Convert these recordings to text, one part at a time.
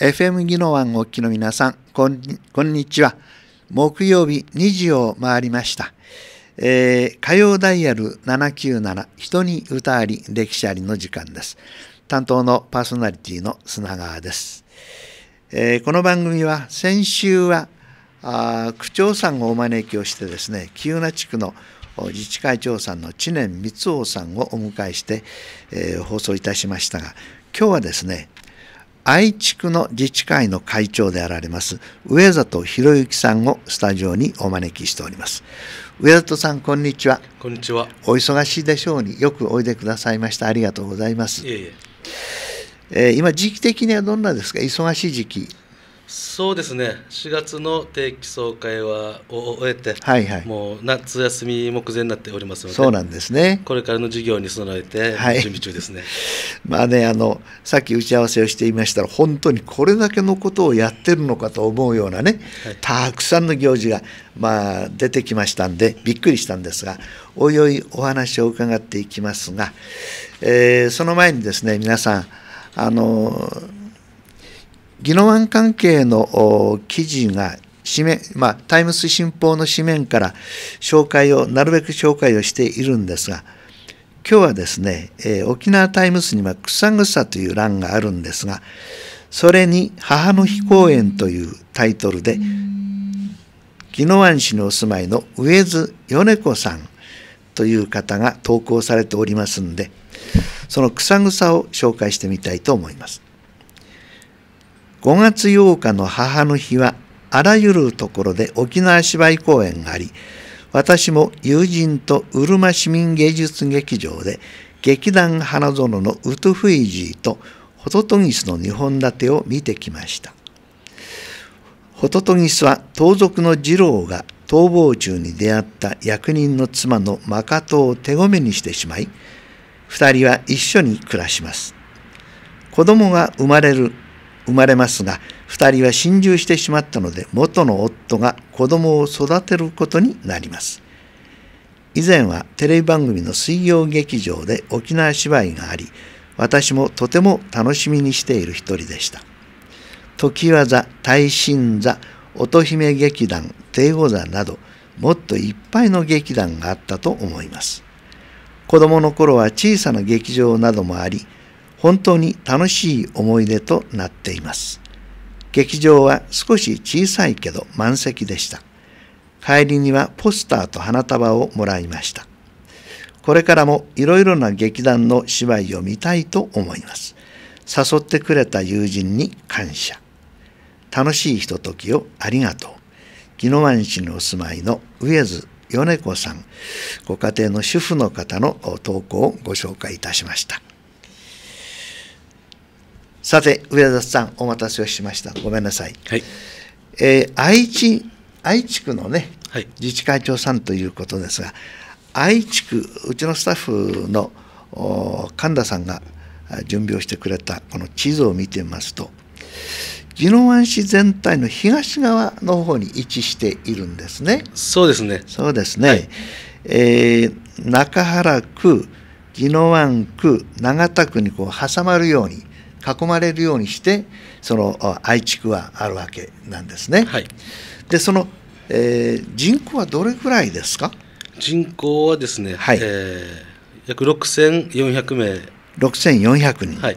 FM 技能湾お聞きの皆さん、こんこんにちは。木曜日2時を回りました。えー、火曜ダイヤル797、人に歌あり、歴史ありの時間です。担当のパーソナリティの砂川です。えー、この番組は先週はあ区長さんをお招きをしてですね、急な地区の自治会長さんの知念光雄さんをお迎えして、えー、放送いたしましたが、今日はですね、愛知区の自治会の会長であられます上里博之さんをスタジオにお招きしております上里さんこんにちはこんにちはお忙しいでしょうによくおいでくださいましたありがとうございますいえいええー、今時期的にはどんなですか忙しい時期そうですね4月の定期総会はを終えて、はいはい、もう夏休み目前になっておりますのでそうなんですねこれからの授業に備えて準備中ですね、はい、まあねあのさっき打ち合わせをしていましたら本当にこれだけのことをやってるのかと思うようなね、はい、たくさんの行事が、まあ、出てきましたんでびっくりしたんですがおいおいお話を伺っていきますが、えー、その前にですね皆さんあの宜野湾関係の記事が紙面、まあ、タイムス新報の紙面から紹介を、なるべく紹介をしているんですが、今日はですね、えー、沖縄タイムスには草草という欄があるんですが、それに母の日公演というタイトルで、宜野湾市にお住まいの上津米子さんという方が投稿されておりますんで、その草草を紹介してみたいと思います。5月8日の母の日はあらゆるところで沖縄芝居公演があり私も友人とうるま市民芸術劇場で劇団花園のウトフイジーとホトトギスの2本立てを見てきましたホトトギスは盗賊の次郎が逃亡中に出会った役人の妻のマカトを手ごめにしてしまい二人は一緒に暮らします子供が生まれる生まれますが2人は心中してしまったので元の夫が子供を育てることになります以前はテレビ番組の水曜劇場で沖縄芝居があり私もとても楽しみにしている一人でした時わ座大神座乙姫劇団帝語座などもっといっぱいの劇団があったと思います子供の頃は小さな劇場などもあり本当に楽しい思い出となっています。劇場は少し小さいけど満席でした。帰りにはポスターと花束をもらいました。これからもいろいろな劇団の芝居を見たいと思います。誘ってくれた友人に感謝。楽しいひとときをありがとう。宜野湾市にお住まいの上津米子さん、ご家庭の主婦の方の投稿をご紹介いたしました。さて、上田さん、お待たせをしました。ごめんなさい。はい、えー、愛知、愛知区のね、はい、自治会長さんということですが、愛知区、うちのスタッフの神田さんが準備をしてくれたこの地図を見てみますと、宜野湾市全体の東側の方に位置しているんですね。そうですね。そうですね。はい、えー、中原区、宜野湾区、長田区にこう挟まるように、囲まれるようにしてその愛築はあるわけなんですね。はい、でその、えー、人口はどれぐらいですか人口はですね、はいえー、約6400名6400人、はい、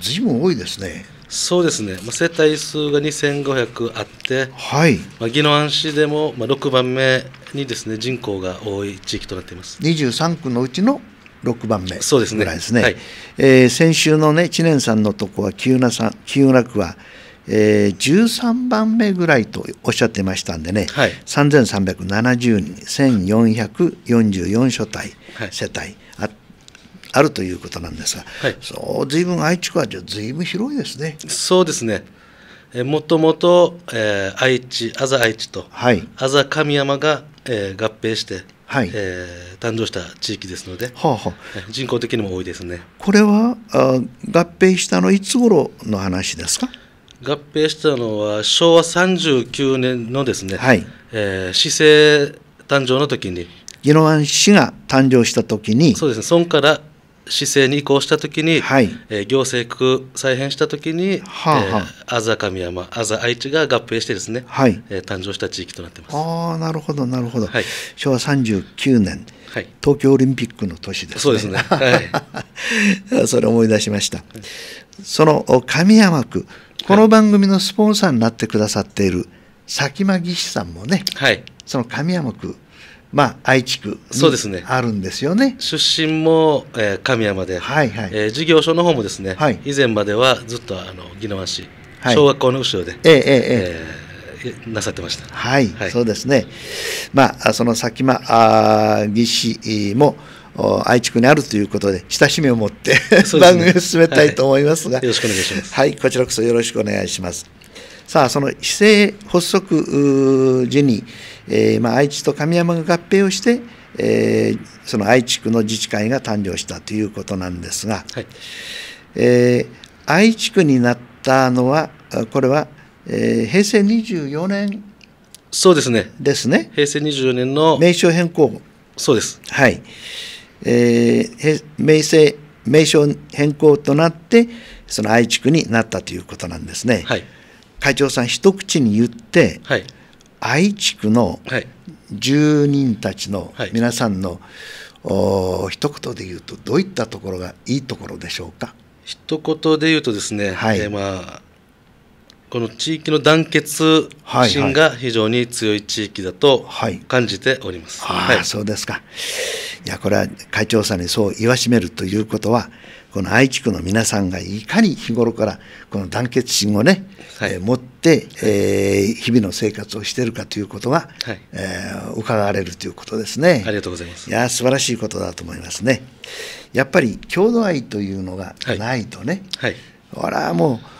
ずいぶん多いですね。そうですね、まあ、世帯数が2500あって、はいまあ、宜野湾市でもまあ6番目にです、ね、人口が多い地域となっています23区のうちの6番目ぐらいですね。すねはい、えー、先週のね知念さんのとこは急なさ急清区は、えー、13番目ぐらいとおっしゃってましたんでね、はい、3370人1444所帯、はい、世帯ああるということなんですが、はい、そう随分愛知区は随分広いですね。そうですねえもともと、え愛知、あざ愛知と、はい、あざ神山が、えー、合併して、はい、えー、誕生した地域ですので、はあはあ、人口的にも多いですねこれはあ合併したのいつ頃の話ですか合併したのは昭和39年のですね、はいえー、市政誕生の時に宜野湾市が誕生した時にそうですね村から姿勢に移行したきに、はい、えー、行政区再編した時に、はあはあ、えー、神山あ座愛知が合併してですね、はいえー、誕生した地域となってますああなるほどなるほど、はい、昭和39年、はい、東京オリンピックの年ですねそうですね、はい、それ思い出しました、その神山区この番組のスポンサーになってくださっている佐喜眞技師さんもね、はい、その神山区まあ、愛知区そうですねあるんですよね出身も、えー、神山で、はいはいえー、事業所の方もですね、はい、以前まではずっとあの宜野湾市、はい、小学校の後ろで、えー、えー、えー、なさってましたはい、はい、そうですね、まあ、その先間義士も愛知区にあるということで親しみを持って、ね、番組を進めたいと思いますが、はい、よろしくお願いしますはいこちらこそよろしくお願いしますさあその市政発足時にえー、まあ、愛知と神山が合併をして、えー、その愛知区の自治会が誕生したということなんですが、はい、えー、愛知区になったのはこれは、えー、平成24年そうですねですね平成24年の名称変更そうですはい、えー、名声名称変更となってその愛知区になったということなんですね、はい、会長さん一口に言って、はい、愛知区の住人たちの皆さんの、お一言で言うとどういったところがいいところでしょうか一言で言うとですね、はい、えー、まあこの地域の団結心が非常に強い地域だと感じております。はい、はいはい、そうですか。いやこれは会長さんにそう言わしめるということはこの愛知区の皆さんがいかに日頃からこの団結心をね、はい、えー、持って、えー、日々の生活をしているかということが、はい、えー、伺われるということですね。ありがとうございます。いや素晴らしいことだと思いますね。やっぱり郷土愛というのがないとね、はい、はい、もう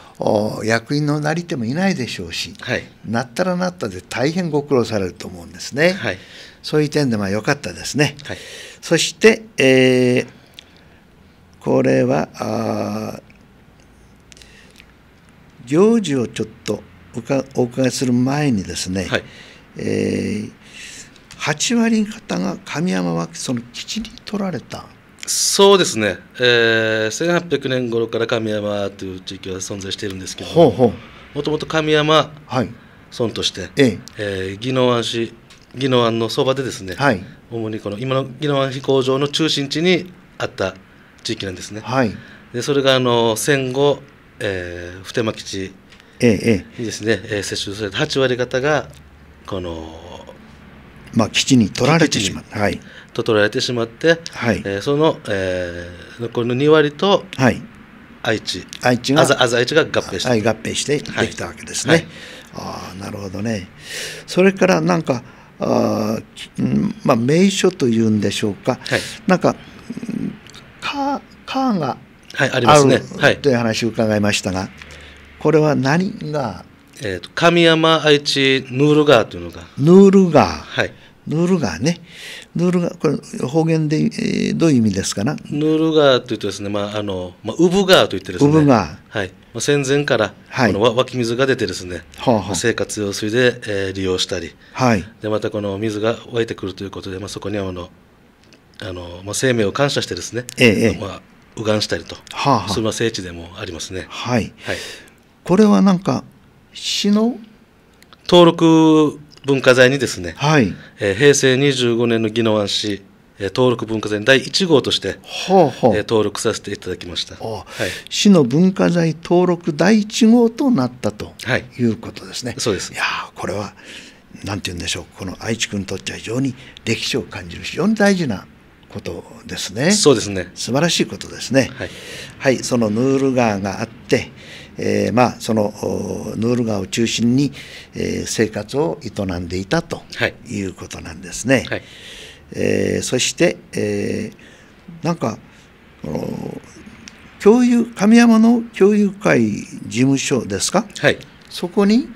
役員のなり手もいないでしょうし、はい、なったらなったで大変ご苦労されると思うんですね。はい、そういう点でまあ良かったですね。はい、そして、えー、これは行事をちょっとお伺いする前にですね、はい、えー、8割方が神山はその基地に取られた。そうですね、えー、1800年頃から神山という地域は存在しているんですけどもともと神山村として、はい、ええー、宜野湾市宜野湾のそばでですね、はい、主にこの今の宜野湾飛行場の中心地にあった地域なんですね、はい、でそれがあの戦後、えー、普天間基地にですね、えええー、接収された8割方がこのまあ、基地に取られてしまった。はい、と取られてしまって、はいえー、その、えー、残りの2割と、はい、愛知愛知があざ愛知が合併して、はい、合併してできたわけですね。はい、ああなるほどね。それからなんかあ、まあ、名所というんでしょうか、はい、なんかかかがある、はい、ありますね、という話を伺いましたがこれは何がえーと、神山愛知ヌール川というのがヌール川はいヌール川ねヌール川これ方言で、えー、どういう意味ですかなヌール川というとですね、まああのまあ、ウブ川といってですね産川、はいまあ、戦前から、この湧き水が出てですね、はあ生活用水で、えー、利用したり、はい、でまたこの水が湧いてくるということで、まあ、そこにはあのあの、まあ、生命を感謝してですね、ええまあ、右岸したりと、はあはあ、それは聖地でもありますね。はい、はい、これはなんか市の登録文化財にですね、はいえー、平成25年の宜野湾市登録文化財第1号として、はあはあ、登録させていただきました、はい、市の文化財登録第1号となったということですね。はい、そうですいやこれはなんて言うんでしょうこの愛知君にとっては非常に歴史を感じる非常に大事なことですね。そうですね素晴らしいことですね。はい、はい、そのヌール川があって、えー、まあそのヌール川を中心に、えー、生活を営んでいたということなんですね。はい、えー、そして、えー、なんかこの共有神山の共有会事務所ですか、はい、そこに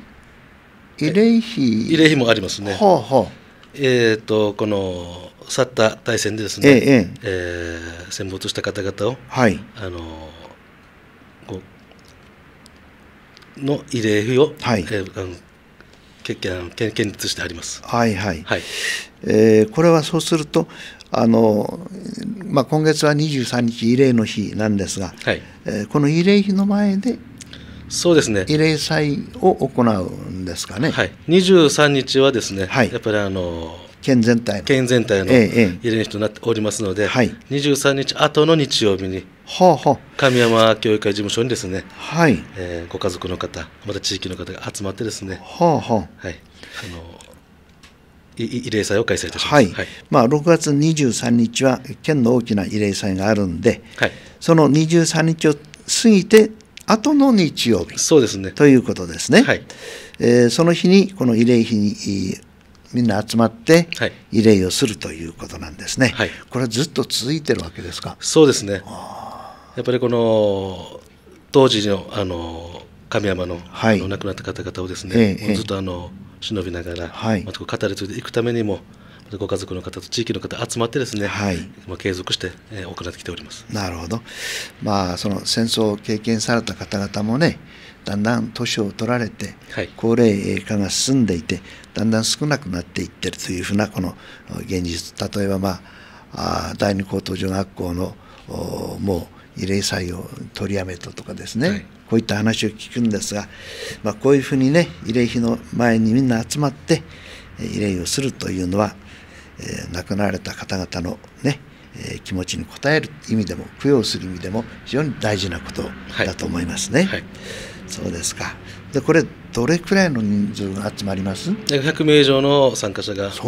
慰霊碑慰霊碑もありますね。ほうほうえーと、とこの去った大戦でですね、えええー、戦没した方々を、はい、あのの慰霊碑を、はい、えー、あの建建立してあります。はいはい。はい、えー、これはそうするとあのまあ今月は23日慰霊の日なんですが、はい、えー、この慰霊碑の前でそうですね。慰霊祭を行うんですかね。はい。23日はですね、はい、やっぱりあの県全体の県全体の慰霊碑となっておりますので、ええ、はい、23日後の日曜日に、神山教育会事務所にですね、はいえー、ご家族の方また地域の方が集まってですね、はあはあはい、あの慰霊祭を開催いたします、まあ、6月23日は県の大きな慰霊祭があるんで、はい、その23日を過ぎて後の日曜日そうです、ね、ということですね、はいえー、その日にこの慰霊碑にみんな集まって慰霊をするということなんですね、はい、これはずっと続いてるわけですかそうですねやっぱりこの当時のあの神山の,、はい、亡くなった方々をですね、ええ、ずっとあの忍びながら、はい、また語り継いでいくためにもご家族の方と地域の方集まってですね、はい、まあ継続して、え行ってきております。なるほど。まあその戦争を経験された方々もね、だんだん年を取られて、はい、高齢化が進んでいて、だんだん少なくなっていってるというふうなこの現実例えばまあ第二高等女学校のもう慰霊祭を取りやめたとかですね、はい、こういった話を聞くんですが、まあ、こういうふうにね慰霊碑の前にみんな集まって慰霊をするというのは、えー、亡くなられた方々のね、えー、気持ちに応える意味でも供養する意味でも非常に大事なことだと思いますね。はいはい、そうですかでこれどれくらいの人数が集まります100名以上の参加者が集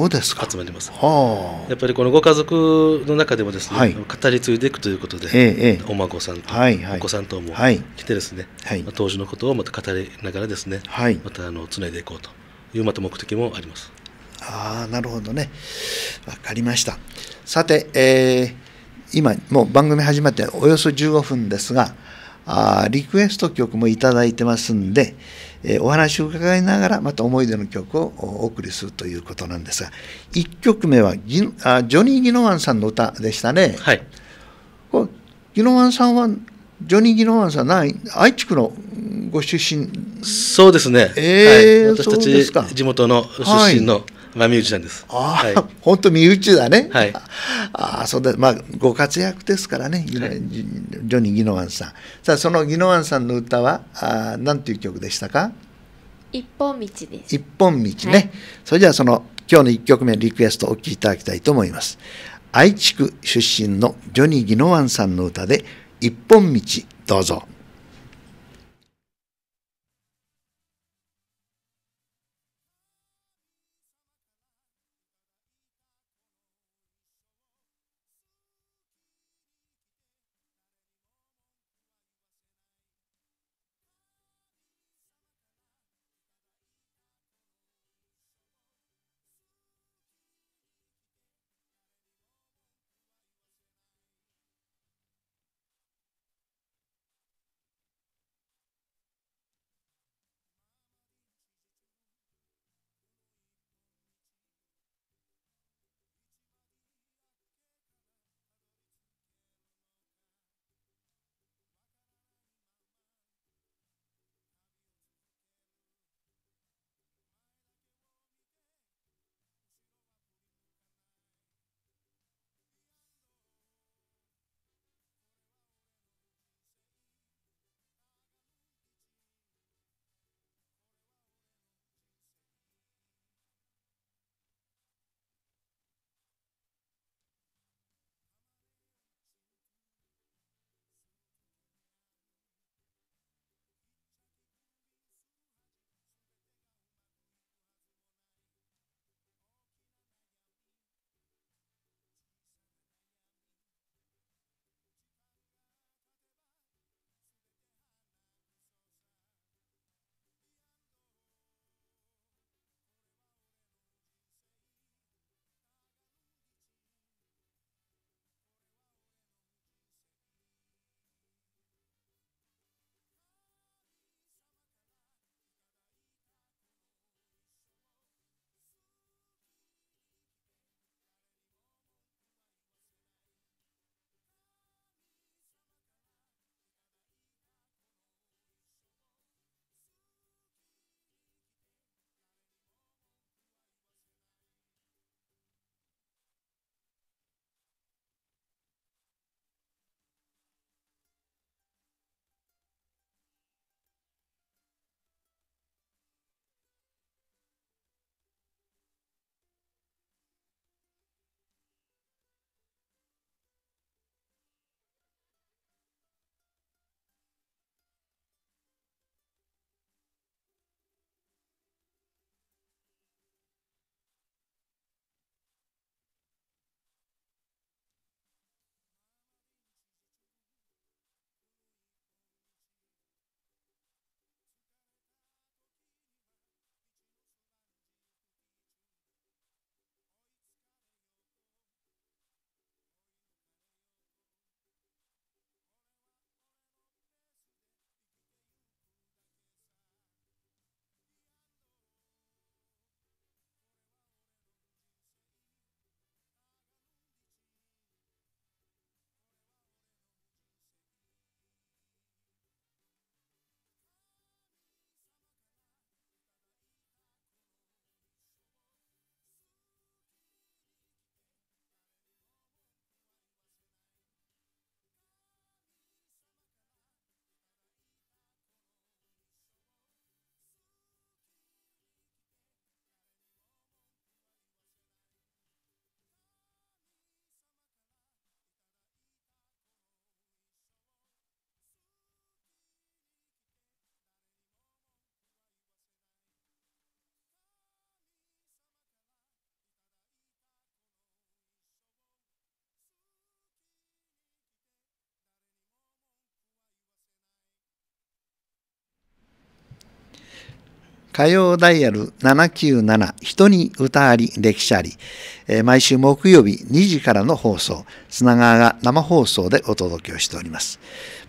まりますはあ、やっぱりこのご家族の中でもですね、はい、語り継いでいくということで、ええ、お孫さんと、はいはい、お子さんとも来てですね、はい当時のことをまた語りながらですね、はい、またあのつないでいこうというまた目的もあります。ああなるほどねわかりましたさて、えー、今もう番組始まっておよそ15分ですがあリクエスト曲も頂いてますんで、えー、お話を伺いながらまた思い出の曲をお送りするということなんですが1曲目はギあジョニー・ギノワンさんの歌でしたね。はい、こギノワンさんはジョニー・ギノワンさんない愛知区のご出身そうですね、えー、はい、私たち地元の出身の、はい、まあ、身内なんです。ああ、本、は、当、い、身内だね。はい、ああ、そうだ、まあ、ご活躍ですからね、ジョニー・ギノワンさん。さあ、そのギノワンさんの歌は、あなんていう曲でしたか一本道です。一本道ね。はい、それじゃあ、その、今日の一曲目リクエストをお聴きいただきたいと思います。愛知区出身のジョニー・ギノワンさんの歌で、一本道、どうぞ。火曜ダイヤル797人に歌あり歴史あり、えー、毎週木曜日2時からの放送砂川が生放送でお届けをしております、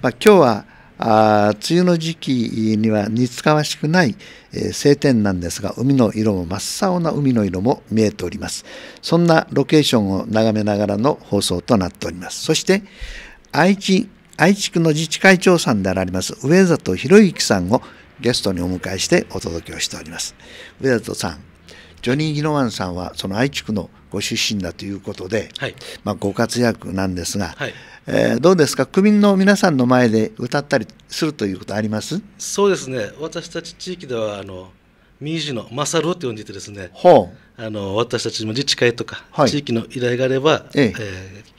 まあ、今日はあ梅雨の時期には似つかわしくない、えー、晴天なんですが海の色も真っ青な海の色も見えておりますそんなロケーションを眺めながらの放送となっておりますそして愛知愛知区の自治会長さんであられます上里博之さんをゲストにお迎えしてお届けをしております。ウェルトさん、ジョニー・ギノワンさんはその愛知区のご出身だということで、はい、まあ、ご活躍なんですが、はい、えー、どうですか、区民の皆さんの前で歌ったりするということありますそうですね、私たち地域ではあの民事のマサルって呼んでてですね、ほうあの私たちも自治会とか、はい、地域の依頼があれば、えええー、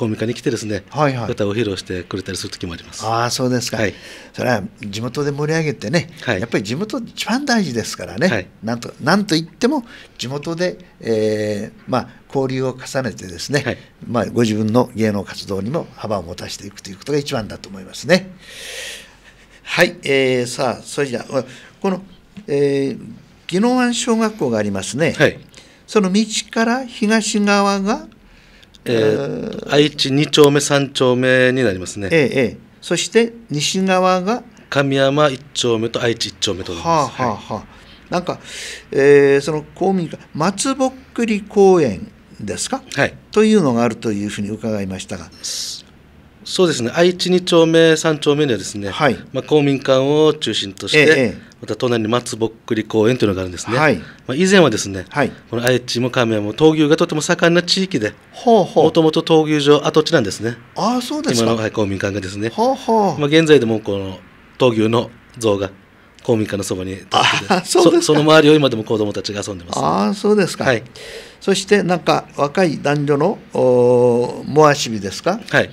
公民館に来てですね、はいはい、歌を披露してくれたりする時もありますああそうですか、はい、それは地元で盛り上げてね、はい、やっぱり地元一番大事ですからね、はい、なんとなんといっても地元で、えー、まあ交流を重ねてですね、はい、まあ、ご自分の芸能活動にも幅を持たせていくということが一番だと思いますね。はい、えー、さあそれじゃあこの、えー、宜野湾小学校がありますね、はい、その道から東側がえー、愛知2丁目3丁目になりますね、えええ、そして西側が神山1丁目と愛知1丁目となります、はあはあはい、なんか、えー、その公民館松ぼっくり公園ですか、はい、というのがあるというふうに伺いましたがそうですね愛知二丁目三丁目にはですね、はい、まあ、公民館を中心として、ええ、また隣に松ぼっくり公園というのがあるんですね、はい、まあ、以前はですね、はい、この愛知も亀山も闘牛がとても盛んな地域でもともと闘牛場跡地なんですねあそうです今の、はい、公民館がですねほうほう、まあ、現在でもこの闘牛の像が公民館のそばに立ってそその周りを今でも子どもたちが遊んでます、ね、あそうですか、はい、そしてなんか若い男女のおもアしびですか、はい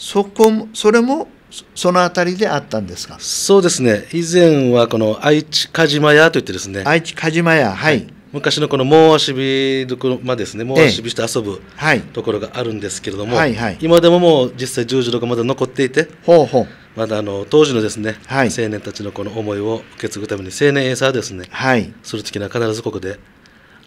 そこもそれもその辺りであったんですかそうですね以前はこの愛知鹿島屋といってですね愛知鹿島屋、はい、はい、昔のこの猛足火まですね猛足火して遊ぶ、はい、ところがあるんですけれども、はいはい、今でももう実際十字路がまだ残っていてほうほうまだあの当時のですね、はい、青年たちのこの思いを受け継ぐために青年エーサーですね、はい、それつきな必ずここで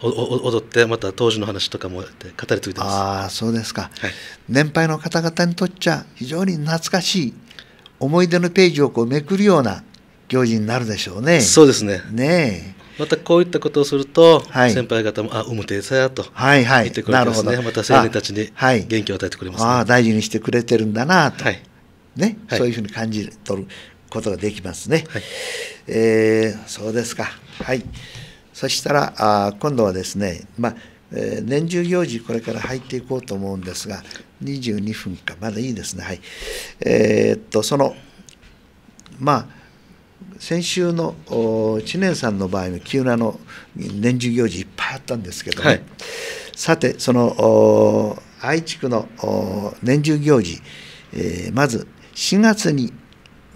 踊ってまた当時の話とかも語り継いでますああそうですか、はい、年配の方々にとっちゃ非常に懐かしい思い出のページをこうめくるような行事になるでしょうねそうですねねまたこういったことをすると、はい、先輩方も「あうむてさや」と言ってくれんですね、はいはい、また青年たちに元気を与えてくれます、ね、ああ大事にしてくれてるんだなと、はいね、はい、そういうふうに感じ取ることができますね、はい、えー、そうですかはい。そしたらあ今度はですね、まあえー、年中行事これから入っていこうと思うんですが22分かまだいいですねはいえー、っとそのまあ先週の知念さんの場合の急なの年中行事いっぱいあったんですけど、ねはい、さてその愛知区の年中行事、えー、まず4月に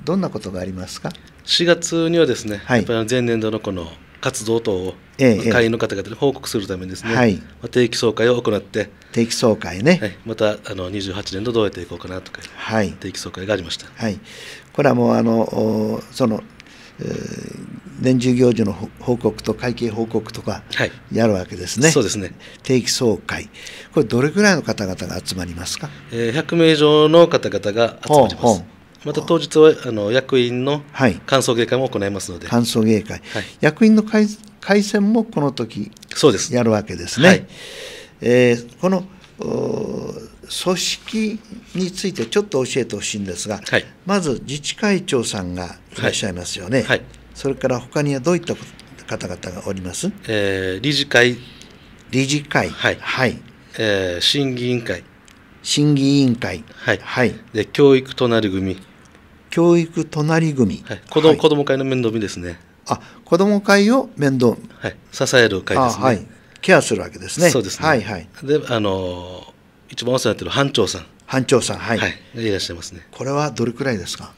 どんなことがありますか4月にはですね、はい、やっぱり前年度のこの活動等を会員の方々に報告するためにですね、ええ、はい、まあ、定期総会を行って定期総会ね、はい、またあの28年度どうやっていこうかなとか、はい、定期総会がありました、はい、これはもうあのその、えー、年中行事の報告と会計報告とかやるわけですね、はい、そうですね定期総会これどれぐらいの方々が集まりますか、えー、100名以上の方々が集まりますまた当日はあの役員の歓送迎会も行いますので、はい、歓送迎会、はい、役員の会会選もこの時そうですやるわけですね。はい、えー、この組織についてちょっと教えてほしいんですが、はい、まず自治会長さんがいらっしゃいますよね、はい、それから他にはどういった方々がおります、えー、理事会理事会はい、はいえー、審議委員会審議委員会、はい、はい、で教育隣組教育隣組、はい、子ど、はい、子ど会の面倒見ですねあ子ども会を面倒、はい、支える会ですねはい、ケアするわけですねそうですねはいはいであの一番お世話になってる班長さん班長さんはい、はい、いらっしゃいますねこれはどれくらいですか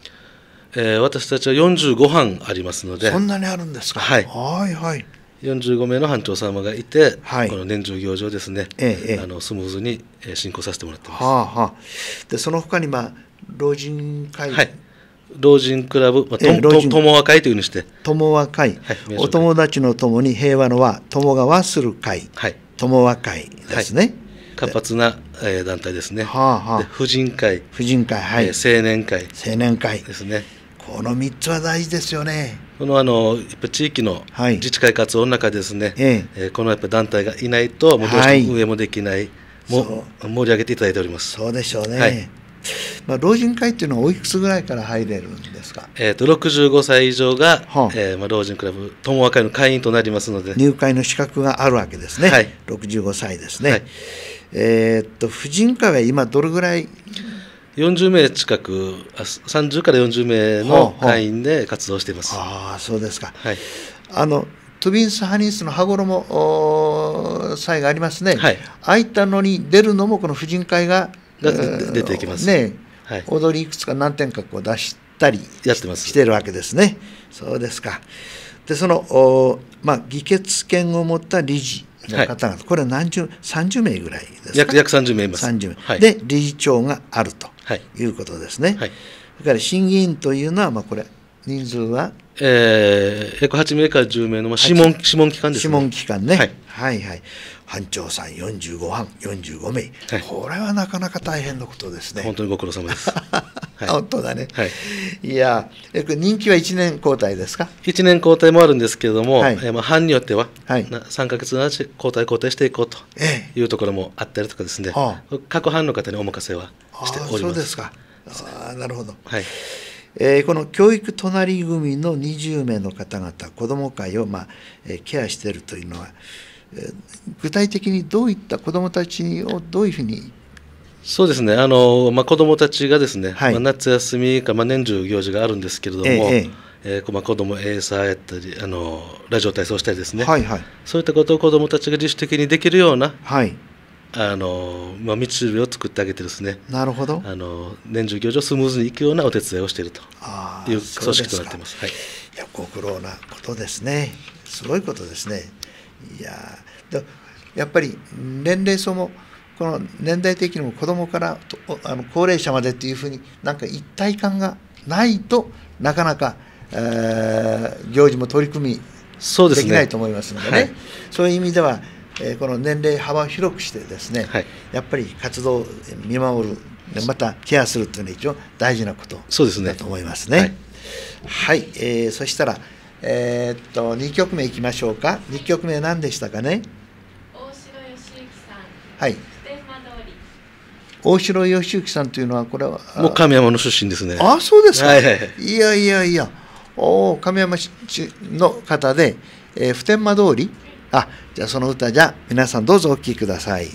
えー、私たちは45班ありますのでそんなにあるんですか、はい、はいはい45名の班長様がいて、はい、この年中行事をですね、ええ、あのスムーズに進行させてもらってます。はあはあ、でその他に、まあ、老人会、はい、老人クラブ、まあ、と友和会というふうにして。友和会、はい、お友達のともに平和の和、友が和する会、はい、友和会ですね。活発な、団体ですね。はあはあ、婦人会、婦人会、はい、青年会、青年会ですね。この三つは大事ですよね。このあのやっぱ地域の自治会活動の中ですね、はい、ええこのやっぱ団体がいないと、もうどうしても運営もできない、も盛り上げていただいておりますそうでしょうね、はい、まあ、老人会っていうのはおいくつぐらいから入れるんですか、えーと、と65歳以上が、はえー、まあ、老人クラブ友和会の会員となりますので入会の資格があるわけですね、はい、65歳ですね、はい、えー、っと婦人会は今どれぐらい40名近く30から40名の会員で活動していますああそうですか、はい、あのトゥビンス・ハニースの羽衣祭がありますね、はい、ああいったのに出るのもこの婦人会がが出てきますね、はい、踊りいくつか何点かこう出したりやってますしてるわけですねそうですかでそのまあ、議決権を持った理事の方はい、これは何十30名ぐらいですか約約30名います、はい、で理事長があるということですね。はい、だから審議員というのは、まあ、これ人数はえー、約8名から10名の、諮問,、指紋、はい、指紋機関ですね。指紋機関ね。はい、はいはい班長さん45班45名、はい、これはなかなか大変なことですね本当にご苦労様です、はい、本当だね、はい、いやえ人気は1年交代ですか1年交代もあるんですけれども、はい、えまあ、班によっては、はい、な3か月のうち交代交代していこうというところもあったりとかですね、ええ、各班の方にお任せはしておりますそうですかあなるほど、はいえー、この教育隣組の20名の方々子ども会を、まあえケアしているというのは、えー、具体的にどういった子どもたちをどういうふうにそうですねあの、まあ、子どもたちがですね、はい、まあ、夏休みか、まあ、年中行事があるんですけれども、えーえーまあ、子どもエさやったりあのラジオ体操したりですね、はいはい、そういったことを子どもたちが自主的にできるような、はいあのまあ、道を作ってあげてですねなるほどあの年中行事をスムーズにいくようなお手伝いをしているという組織となっています。はい、いやご苦労なことですねすごいことですね。いややっぱり年齢層もこの年代的にも子どもからあの高齢者までというふうになんか一体感がないとなかなか、えー、行事も取り組みできないと思いますのでね、ねはい、そういう意味ではえこの年齢幅を広くしてですね、はい、やっぱり活動を見守るまたケアするというのは一応大事なことだと思いますね。はい、えー、そしたら、えー、っと2曲目いきましょうか2曲目何でしたかね大城行さんはい大城義行さんというのはこれはもう神山の出身ですねあそうですか、はいはいはい、いやいやいやお神山の方で、えー、普天間通り、あじゃあその歌じゃ皆さんどうぞお聴きください。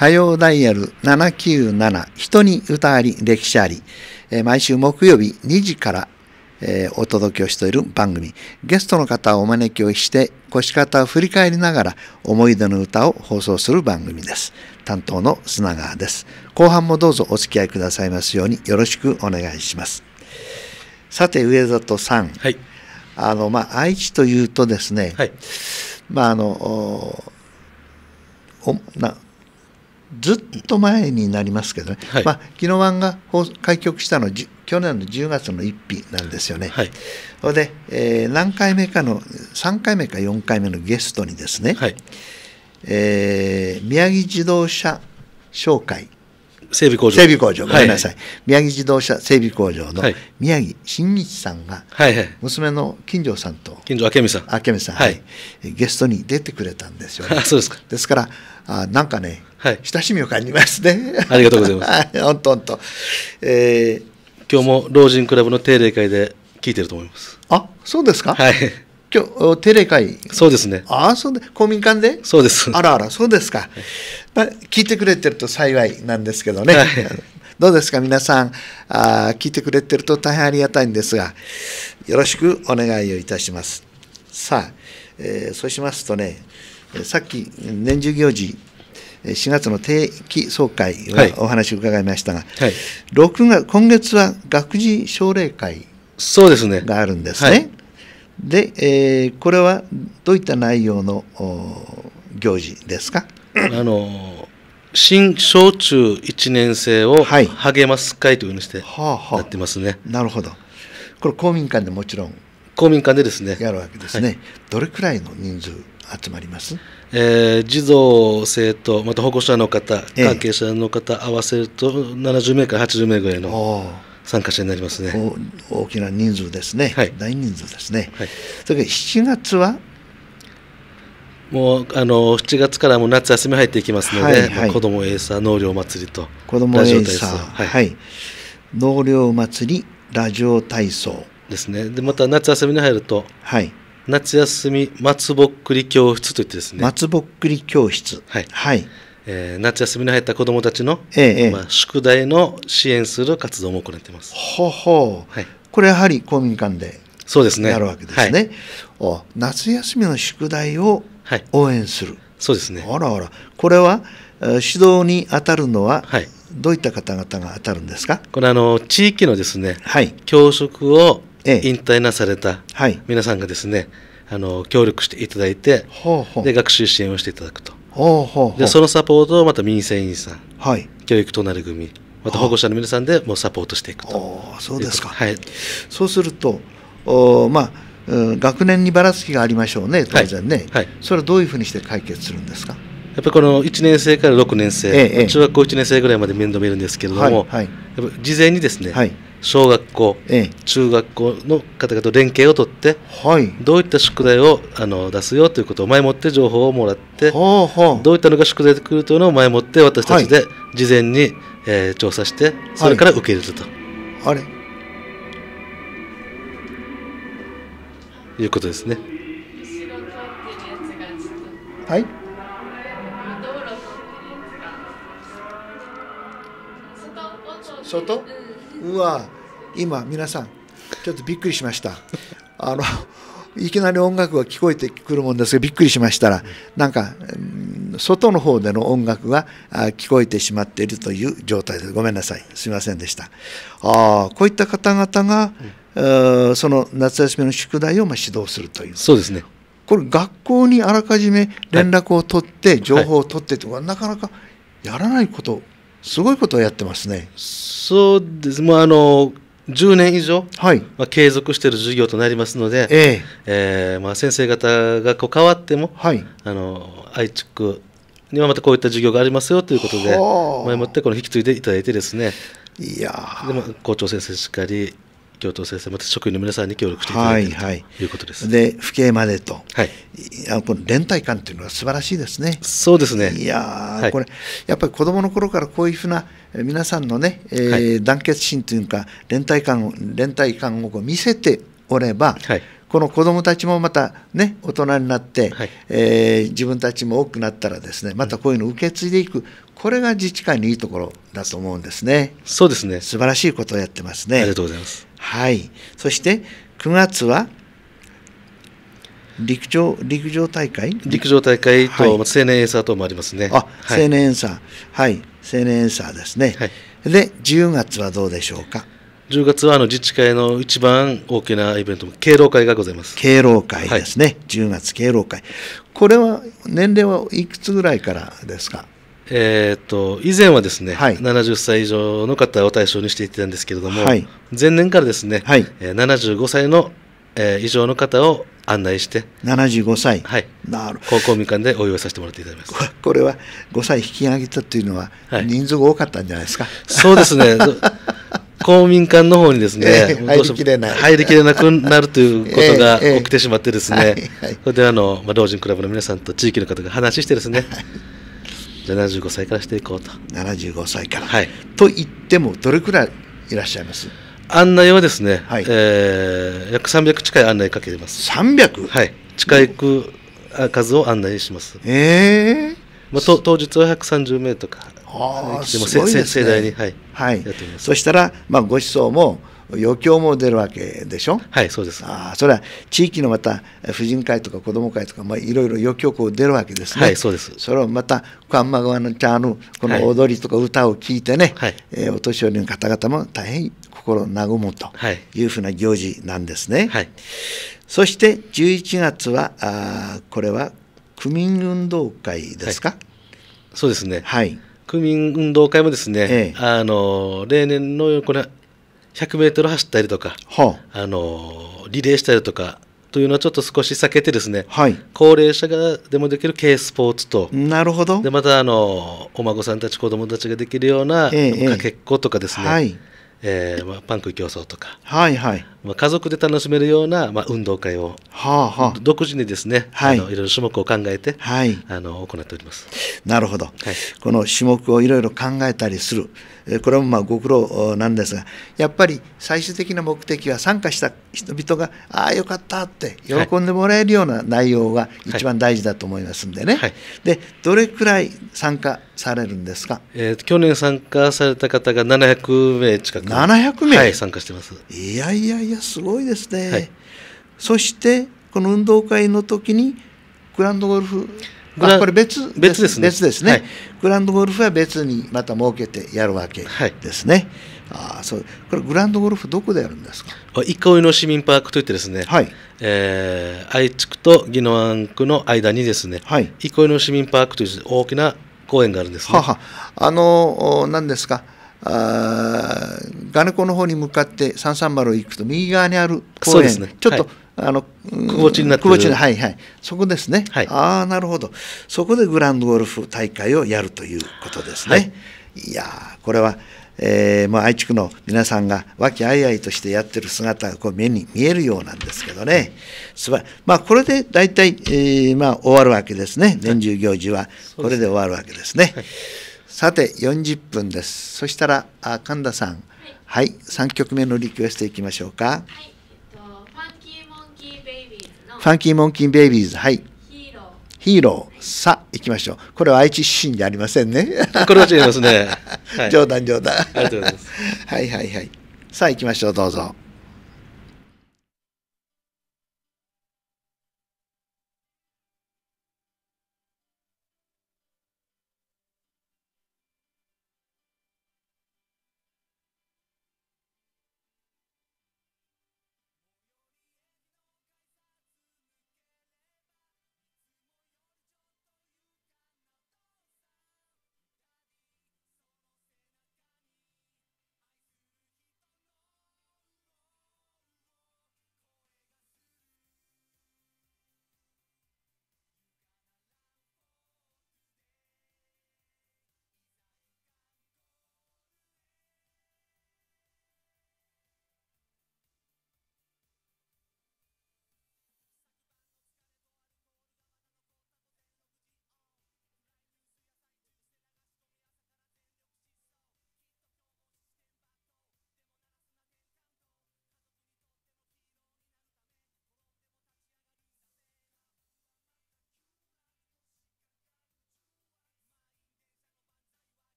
火曜ダイヤル797人に歌あり歴史あり、えー、毎週木曜日2時から、えー、お届けをしている番組ゲストの方をお招きをして腰方を振り返りながら思い出の歌を放送する番組です担当の砂川です後半もどうぞお付き合いくださいますようによろしくお願いしますさて上里さん、はい、あのまあ、愛知というとですね、はい、まああのおなずっと前になりますけどね、はい、まあ、宜野湾が開局したの去年の10月の1日なんですよね。はい、それで、えー、何回目かの3回目か4回目のゲストにですね、はい、えー、宮城自動車商会整備工場。整備工場、ごめんなさい。はい、宮城自動車整備工場の宮城真一さんが、はい娘の金城さんと、金城明美さん。明美さん、はい、ゲストに出てくれたんですよ、ね、そうですか。ですから、あなんかね、はい、親しみを感じますね。ありがとうございます。とほんと。えー、今日も老人クラブの定例会で聞いてると思います。あ、そうですか。はい。今日定例会そうですねああそうで公民館でそうですあらあらそうですか、まあ、聞いてくれてると幸いなんですけどね、はい、どうですか皆さんあ聞いてくれてると大変ありがたいんですがよろしくお願いをいたしますさあ、えー、そうしますとねさっき年中行事4月の定期総会はお話を伺いましたが、はいはい、月今月は学事奨励会そうですね。があるんですね。はい、で、えー、これはどういった内容の行事ですかあの新小中1年生を励ます会というふうにしてやってますね、はいはあはあ、なるほどこれ公民館でもちろん公民館でですねやるわけですね、はい、どれくらいの人数集まります、えー、児童生徒また保護者の方関係者の方、え合わせると70名から80名ぐらいの参加者になりますね大きな人数ですね、はい、大人数ですね、はい、それから7月はもうあの7月からも夏休み入っていきますので、はいはい、子供エイサー農業祭りと子どもエーサー、はい、はい、農業祭りラジオ体操ですねでまた夏休みに入ると、はい、夏休み松ぼっくり教室といってですね松ぼっくり教室はい、はいえー、夏休みに入った子どもたちの、ええまあ、宿題の支援する活動も行っています。ほうほう、はい、これやはり公民館でそうですね。やるわけですね。はい、夏休みの宿題を応援する、はい。そうですね。あらあら、これは指導に当たるのは、はい、どういった方々が当たるんですか。これあの地域のですね、はい、教職を引退なされた皆さんがですね、ええ、あの協力していただいて、ほうほうで学習支援をしていただくと。でそのサポートをまた民生委員さん、はい、教育隣組また保護者の皆さんでもうサポートしていくとそうですか、はい、そうするとおまあ、う学年にばらつきがありましょうね当然ね、はい、はい、それはどういうふうにして解決するんですかやっぱりこの1年生から6年生、ええ、中学校1年生ぐらいまで面倒見るんですけれども、はい、はい、やっぱ事前にですね、はい小学校、ええ、中学校の方々と連携を取って、はい、どういった宿題をあの出すよということを前もって情報をもらって、はあはあ、どういったのが宿題で来るというのを前もって私たちで事前に、はい、えー、調査してそれから受け入れると、はい、あれいうことですね。はい外うわ今皆さんちょっとびっくりしましたあの いきなり音楽が聞こえてくるもんですがびっくりしましたらなんか外の方での音楽が聞こえてしまっているという状態ですごめんなさいすいませんでしたああこういった方々が、うん、その夏休みの宿題をまあ指導するというそうですねこれ学校にあらかじめ連絡を取って、情報を取ってとか、はい、なかなかやらないことすごいことをやってますね。そうです。もうあの10年以上、はいまあ、継続している授業となりますので、えええー、まあ、先生方がこう変わっても、はい、あの愛知区にはまたこういった授業がありますよということで前もってこの引き継いでいただいてですねいやでも校長先生しっかり教頭先生また職員の皆さんに協力していただいている、はい、ということですで府警までと、はい、あこの連帯感というのは素晴らしいですねそうですねいや、はい、これやっぱり子どもの頃からこういうふうな皆さんのね、えー、はい、団結心というか連帯感連帯感をこう見せておれば、はいこの子どもたちもまたね大人になって、はい、えー、自分たちも多くなったらですねまたこういうのを受け継いでいく、これが自治会のいいところだと思うんですね。そうですね素晴らしいことをやってますねありがとうございますはい。そして9月は陸上陸上大会陸上大会と、はい、青年エンサーともありますね。あ、はい、青年エンサー。はい。青年エンサーですね。はい、で、10月はどうでしょうか。10月はあの自治会の一番大きなイベント、敬老会がございます。敬老会ですね。はい、10月敬老会。これは年齢はいくつぐらいからですかえーと、以前はですね、はい、70歳以上の方を対象にしていたんですけれども、はい、前年からですね、はい、えー、75歳の、えー、以上の方を案内して75歳、はい、なる高校民間でお祝いさせてもらっていただきますこれは5歳引き上げたというのは人数が多かったんじゃないですか、はい、そうですね公 民館の方にですね、えー、入りきれない入りきれなくなるということが起きてしまってですね、えーえー、はいはい、それであの、まあ、老人クラブの皆さんと地域の方が話してですね、はい75歳からしていこうと75歳から、はい、と言ってもどれくらいいらっしゃいます案内はですね、はい、えー、約300近い案内かけてます 300? はい近いく数を案内しますええー、まあ、と当日は130名とかああ、すごいですね、盛大に、はい、はい、やってますそしたら、まあ、ご馳走も余興も出るわけでしょはいそうですあそれは地域のまた婦人会とか子ども会とか、まあ、いろいろ余興こう出るわけですねはいそうですそれをまた神間川の茶のこの踊りとか歌を聞いてね、はい、えー、お年寄りの方々も大変心和むというふうな行事なんですね、はい、そして11月はあこれは区民運動会ですか、はい、そうですねはい区民運動会もですね、ええ、あの例年のこれ1 0 0ル走ったりとか、はあ、あのリレーしたりとかというのはちょっと少し避けてですね、はい、高齢者がでもできる軽スポーツとなるほどでまたあのお孫さんたち子どもたちができるような、ええ、かけっことかですね、はいえーまあ、パンク競争とか、はいはいまあ、家族で楽しめるような、まあ、運動会を、はあはあ、独自にですね、はい、あのいろいろ種目を考えて、はい、あの行っておりますなるほど、はい、この種目をいろいろ考えたりするこれもまあご苦労なんですがやっぱり最終的な目的は参加した人々がああよかったって喜んでもらえるような内容が一番大事だと思いますんでね、はいはい、でどれくらい参加されるんですか、えー、去年参加された方が700名近く700名、はい、参加してますいやいやいやすごいですね、そしてこの運動会の時にグランドゴルフあこれ別別ですね別ですね、はい、グランドゴルフは別にまた設けてやるわけですね、はい、あそうこれグランドゴルフどこでやるんですか一向の市民パークといってですね、はいえー、愛知区と宜野湾区の間にですね、はい、の市民パークという大きな公園があるんです、ね、ははあの何ですかあねこの方に向かって330行くと右側にある公園、ね、ちょっと、はいあのく地になってる地はいはいそこですね、はい、ああなるほどそこでグランドゴルフ大会をやるということですね、はい、いやこれはえーまあ、愛知区の皆さんが和気あいあいとしてやってる姿がこう目に見えるようなんですけどね、すばまあ、これで大体、えーまあ、終わるわけですね、年中行事はこれで終わるわけですね。はい、さて、40分です。そしたら、あ神田さん、はい、はい、3曲目のリクエストいきましょうか。はいファンキーモンキーベイビーズ。はい。ヒーロー。さあ、行きましょう。これは愛知出身じゃありませんね。これは違いますね。はい、冗談冗談。ありがとうございます。はいはいはい。さあ、行きましょう。どうぞ。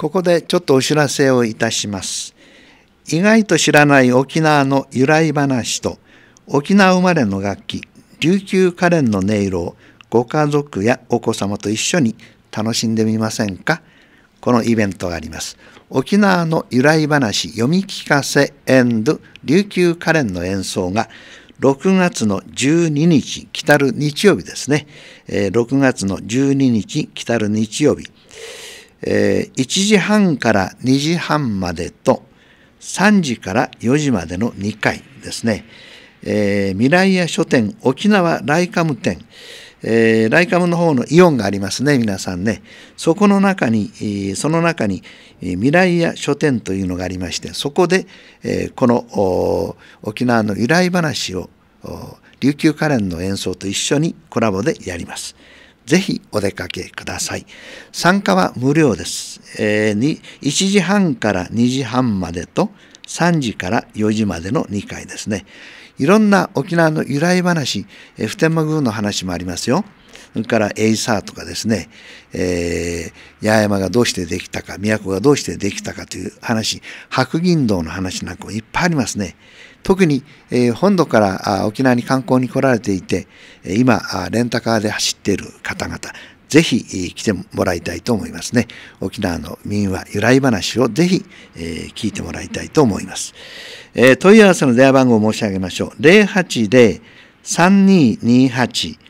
ここでちょっとお知らせをいたします。意外と知らない沖縄の由来話と沖縄生まれの楽器琉球カレンの音色をご家族やお子様と一緒に楽しんでみませんかこのイベントがあります。沖縄の由来話読み聞かせ琉球カレンの演奏が6月の12日、来たる日曜日ですね。6月の12日、来たる日曜日。えー、1時半から2時半までと3時から4時までの2回ですね、えー、未来屋書店沖縄ライカム店、えー、ライカムの方のイオンがありますね皆さんねそこの中に、その中に、未来屋書店というのがありましてそこで、えー、この沖縄の由来話を琉球カレンの演奏と一緒にコラボでやります。ぜひお出かけください。参加は無料です。えー、に1時半から2時半までと3時から4時までの2回ですね。いろんな沖縄の由来話、えー、普天間宮の話もありますよ。それからエイサーとかですね、えー、八重山がどうしてできたか、都がどうしてできたかという話、白銀道の話なんかもいっぱいありますね。特に、えー、本土から沖縄に観光に来られていて、今、レンタカーで走っている方々、ぜひ来てもらいたいと思いますね。沖縄の民話、由来話をぜひ、えー、聞いてもらいたいと思います。えー、問い合わせの電話番号を申し上げましょう。080-3228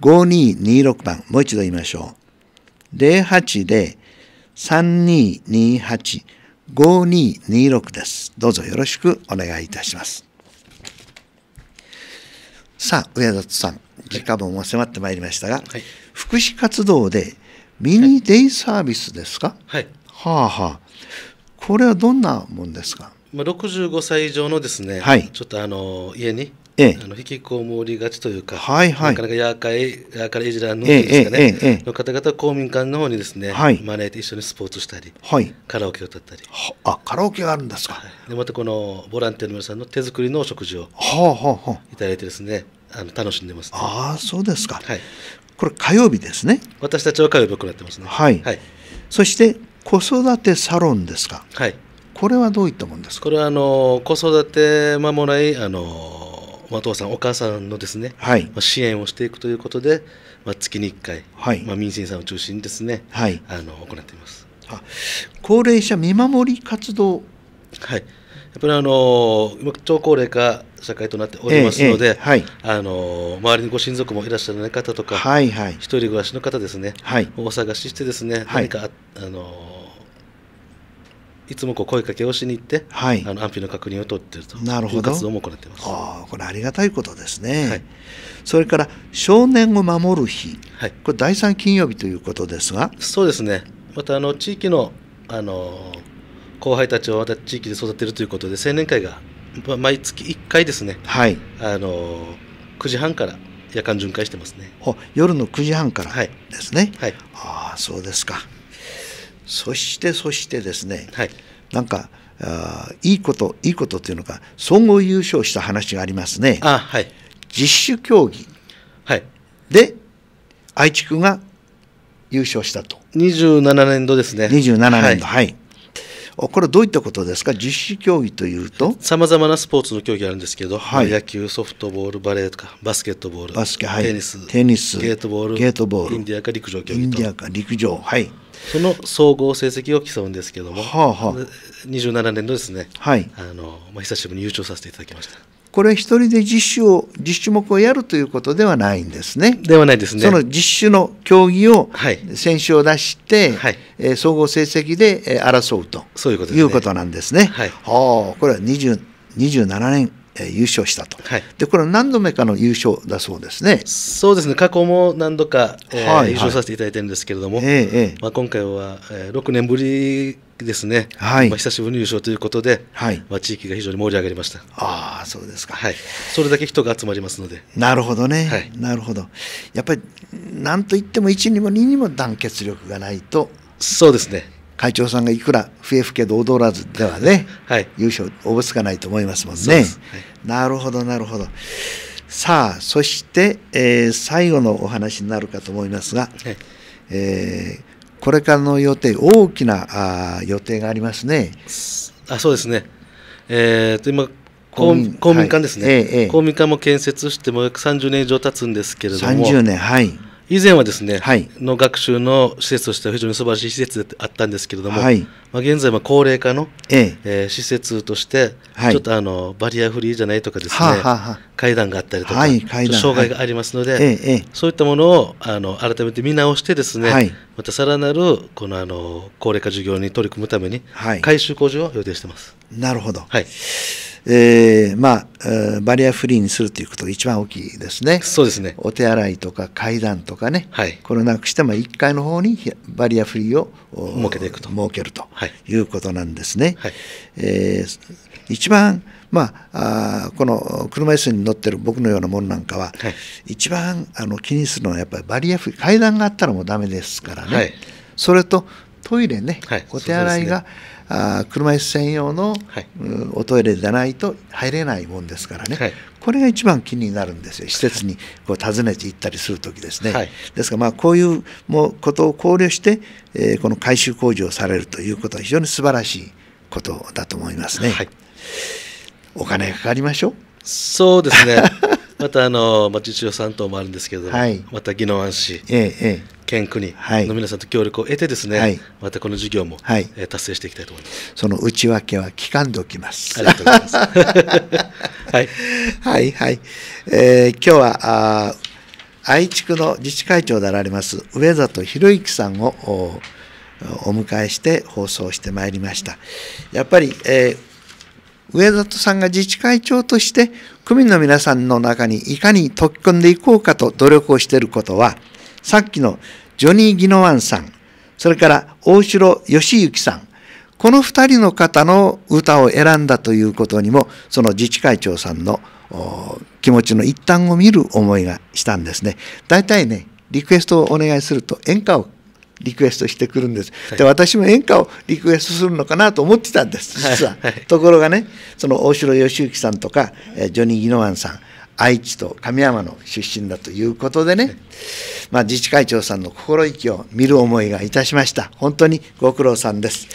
5226番、もう一度言いましょう。0 8で3 2 2 8 5 2 2 6です。どうぞよろしくお願いいたします。さあ、上里さん、時間も迫ってまいりましたが、はい、福祉活動でミニデイサービスですか、はい、はあはあ。これはどんなもんですかまあ、65歳以上のですね、はい、ちょっとあの家にええ、あの引きこもりがちというか、はいはい、なかなかやーかいやーかいいじらんのですかね、え、の方々公民館の方にですね、はい、招いて一緒にスポーツしたり、はい、カラオケを歌ったりあカラオケがあるんですか、はい、でまたこのボランティアの皆さんの手作りの食事をいただいてですね、あの楽しんでます、ね、ああそうですか、はい、これ火曜日ですね私たちは火曜日行ってますねはい、はい、そして子育てサロンですかはいこれはどういったものですかこれはあの子育て間もないあのお父さんお母さんのですね、はい支援をしていくということで、まあ、月に1回、はいまあ、民生さんを中心にですね、はい、あの行っていますあ高齢者見守り活動はいやっぱりあの超高齢化社会となっておりますので、ええはい、あの周りにご親族もいらっしゃらない方とか、はいはい、一人暮らしの方ですね、はい、お探ししてですね、はい、何かあのいつもこう声かけをしに行って、はい、あの安否の確認を取っているという活動も行ってますあこれありがたいことですね、はい、それから少年を守る日、はい、これ第三金曜日ということですがそうですねまたあの地域のあの後輩たちをまた地域で育てるということで青年会が毎月一回ですね、はい、あの九時半から夜間巡回してますね夜の九時半からですね、はい、はい、ああそうですかそしてそしてですね、はい、なんかあいいこといいことっていうのか総合優勝した話がありますねあ、はい、実習競技、はい、で愛知区が優勝したと27年度ですね27年度、はい、はいこれどういったことですか、実習競技というとさまざまなスポーツの競技あるんですけど、はい、野球、ソフトボール、バレーとか、バスケットボール、バスケ、はい、テニステニス、ゲートボール、ゲートボールインディアか陸上競技と。インディアか陸上、はい。その総合成績を競うんですけども、はあはあ、27年のですね、はいあのまあ、久しぶりに優勝させていただきましたこれ一人で実習を実種目をやるということではないんですね。ではないですね。その実習の競技を選手を出して、はいえー、総合成績で争うとそういうこと,、いうことなんですね。はい、はあ、これは20 27年優勝したと、はい、でこれは何度目かの優勝だそうですね。そうですね過去も何度か、えーはいはい、優勝させていただいてるんですけれども、えー、まあ、今回は、えー、6年ぶりですね、はいまあ、久しぶりに優勝ということで、はいまあ、地域が非常に盛り上がりましたああそうですか、はい、それだけ人が集まりますのでなるほどね、はい、なるほどやっぱり何といっても1にも2にも団結力がないとそうですね会長さんがいくら笛吹けど踊らずではね、はい、優勝おぼつかないと思いますもんね。はい、なるほどなるほど。さあそして、えー、最後のお話になるかと思いますが、はい、えー、これからの予定大きなあ予定がありますね。あそうですね。えーと、今公民公民館ですね、はいええ、公民館も建設してもう約30年以上経つんですけれども30年はい以前はですね、はい、の学習の施設としては非常に素晴らしい施設であったんですけれども、はい、まあ、現在は高齢化の、えええー、施設として、はい、ちょっとあのバリアフリーじゃないとかですね、はあはあ、階段があったりとか、はい、と障害がありますので、はいええ、そういったものをあの改めて見直してですね、またさらなるこのあの高齢化事業に取り組むために、改修工事を予定してます。なるほど、はいえー、まあ、バリアフリーにするということが一番大きいですね。そうですね。お手洗いとか階段とかね、はい、これなくしても1階の方にバリアフリーを設けていくと。設けるということなんですね。はい、えー、一番、まあ、あこの車椅子に乗ってる僕のようなものなんかは、はい、一番あの気にするのはやっぱりバリアフリー、階段があったらもうだめですからね。はい、それとトイレね、はい、お手洗いが、あ車椅子専用の、はい、おトイレじゃないと入れないもんですからね、はい、これが一番気になるんですよ施設にこう訪ねて行ったりする時ですね、はい、ですからまあこういうもうことを考慮して、えー、この改修工事をされるということは非常に素晴らしいことだと思いますね、はい、お金かかりましょうそうですね またあの、町あ、自治さんともあるんですけど、はい、また宜野湾市、ええええ、県区国の皆さんと協力を得てですね、はい、またこの事業も、はい、えー、達成していきたいと思います。その内訳は聞かんでおきます。ありがとうございます。はい、はいはい、えー、今日はあ愛知区の自治会長であられます上里博之さんをお迎えして放送してまいりました。やっぱり、えー上里さんが自治会長として区民の皆さんの中にいかに溶け込んでいこうかと努力をしていることはさっきのジョニー・ギノワンさん、それから大城義行さん、この2人の方の歌を選んだということにも、その自治会長さんの気持ちの一端を見る思いがしたんですね。大体ね、リクエストをお願いすると演歌をリクエストしてくるんです。で私も演歌をリクエストするのかなと思ってたんです実は、はいはい、ところがねその大城義行さんとか、ジョニー・ギノワンさん愛知と神山の出身だということでね、まあ、自治会長さんの心意気を見る思いがいたしました。本当にご苦労さんです。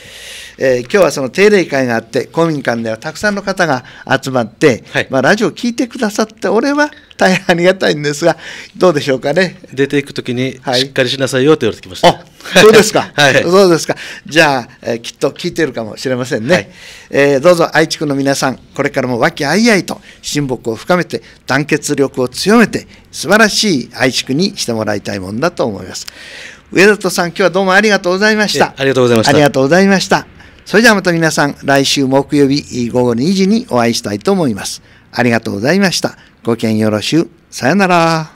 えー、今日はその定例会があって公民館ではたくさんの方が集まって、はい、まあ、ラジオを聞いてくださって俺は大変ありがたいんですがどうでしょうかね出ていく時に、はい、しっかりしなさいよと言われてきました、そうですか、はい、そうですかじゃあ、えー、きっと聞いてるかもしれませんね、はい、えー、どうぞ愛知区の皆さんこれからも和気あいあいと親睦を深めて団結力を強めて素晴らしい愛知区にしてもらいたいもんだと思います上里さん今日はどうもありがとうございましたありがとうございましたありがとうございましたそれではまた皆さん、来週木曜日午後2時にお会いしたいと思います。ありがとうございました。ごきげんよろしゅう。さよなら。